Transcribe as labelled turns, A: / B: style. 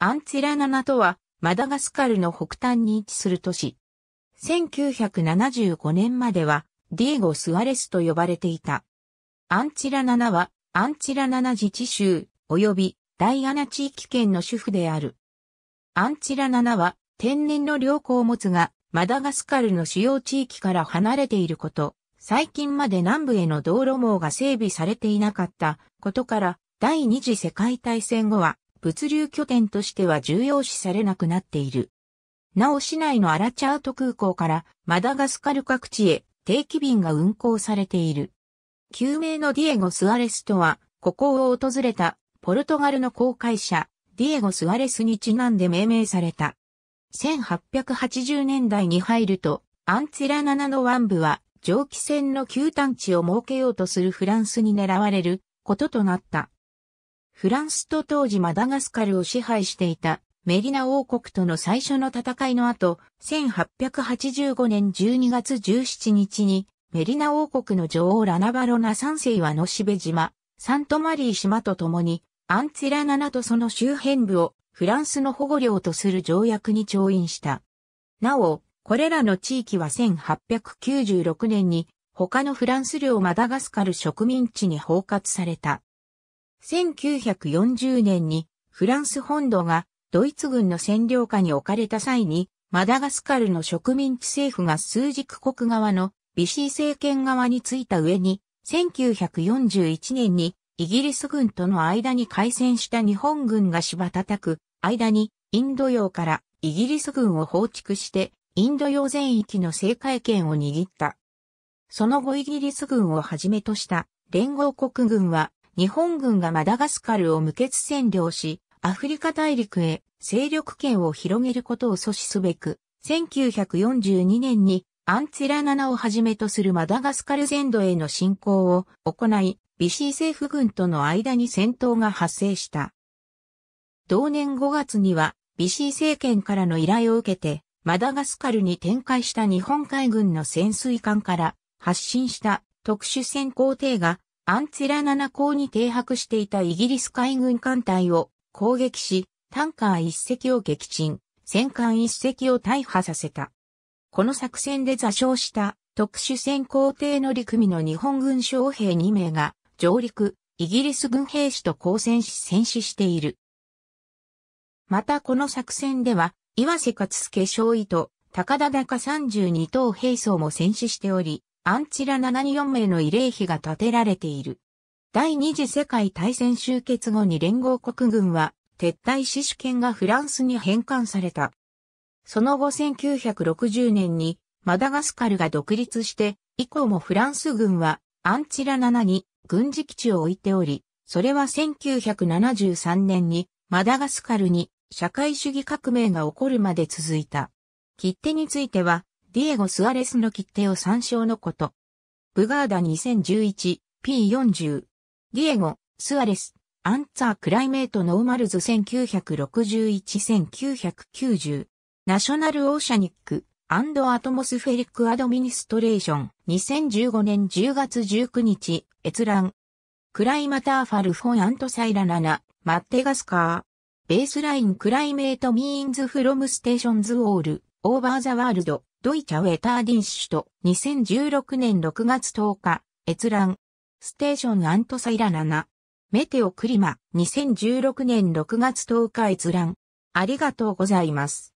A: アンツィラナナとは、マダガスカルの北端に位置する都市。1975年までは、ディエゴ・スアレスと呼ばれていた。アンチラナナは、アンチラナナ自治州、及び、ダイアナ地域圏の主婦である。アンチラナナは、天然の良好を持つが、マダガスカルの主要地域から離れていること、最近まで南部への道路網が整備されていなかったことから、第二次世界大戦後は物流拠点としては重要視されなくなっている。なお市内のアラチャート空港からマダガスカル各地へ定期便が運航されている。救命のディエゴ・スアレスとは、ここを訪れたポルトガルの航海者、ディエゴ・スアレスにちなんで命名された。1880年代に入ると、アンツィラ7の湾部は蒸気船の急探地を設けようとするフランスに狙われることとなった。フランスと当時マダガスカルを支配していたメリナ王国との最初の戦いの後、1885年12月17日にメリナ王国の女王ラナバロナ三世はノシベ島、サントマリー島と共にアンツィラナナとその周辺部をフランスの保護領とする条約に調印した。なお、これらの地域は1896年に他のフランス領マダガスカル植民地に包括された。1940年にフランス本土がドイツ軍の占領下に置かれた際に、マダガスカルの植民地政府が数軸国側のビシー政権側についた上に、1941年にイギリス軍との間に開戦した日本軍が芝叩く間にインド洋からイギリス軍を放逐してインド洋全域の政界権を握った。その後イギリス軍をはじめとした連合国軍は日本軍がマダガスカルを無血占領し、アフリカ大陸へ勢力圏を広げることを阻止すべく、1942年にアンツェラナナをはじめとするマダガスカル全土への侵攻を行い、ビシー政府軍との間に戦闘が発生した。同年5月には、ビシー政権からの依頼を受けて、マダガスカルに展開した日本海軍の潜水艦から発進した特殊潜航艇がアンツィラ7港に停泊していたイギリス海軍艦隊を攻撃し、タンカー1隻を撃沈、戦艦1隻を大破させた。この作戦で座礁した特殊潜航艇乗組の日本軍将兵2名が上陸、イギリス軍兵士と交戦し戦死している。またこの作戦では、岩瀬勝助少尉と高田高32等兵装も戦死しており、アンチラ74名の慰霊碑が建てられている。第二次世界大戦終結後に連合国軍は撤退し主権がフランスに返還された。その後1960年にマダガスカルが独立して以降もフランス軍はアンチラ7に軍事基地を置いており、それは1973年にマダガスカルに社会主義革命が起こるまで続いた。切手についてはディエゴ・スアレスの切手を参照のこと。ブガーダ 2011P40。ディエゴ・スアレス、アンツァー・クライメート・ノーマルズ1961-1990。ナショナル・オーシャニック、アンド・アトモスフェリック・アドミニストレーション。2015年10月19日、閲覧。クライマターファルフォン・アントサイラナナ、マッテガスカー。ベースライン・クライメート・ミーンズ・フロム・ステーションズ・オール、オーバー・ザ・ワールド。ドイチャウェターディンシュと2016年6月10日、閲覧。ステーションアントサイラ7。メテオクリマ2016年6月10日閲覧。ありがとうございます。